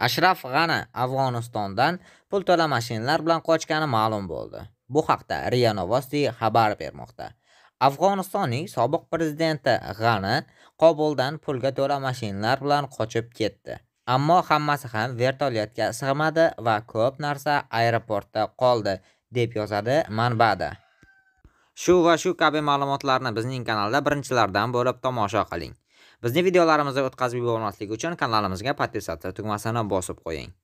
ashraf g'ani afg'onistondan pul to'la mashinalar bilan qochgani ma'lum bo'ldi bu haqda ria novosti xabar bermoqda afg'onistonning sobiq prezidenti g'ani qobuldan pulga to'la mashinalar bilan qochib ketdi ammo hammasi ham vertolyotga sig'madi va ko'p narsa aeroportda qoldi deb yozadi manbada shu va shu kabi ma'lumotlarni bizning kanalda birinchilardan bo'lib tomosha qiling bizni videolarimizni o'tkazib yubormaslik uchun kanalimizga podpisatsiya tugmasini bosib qo'ying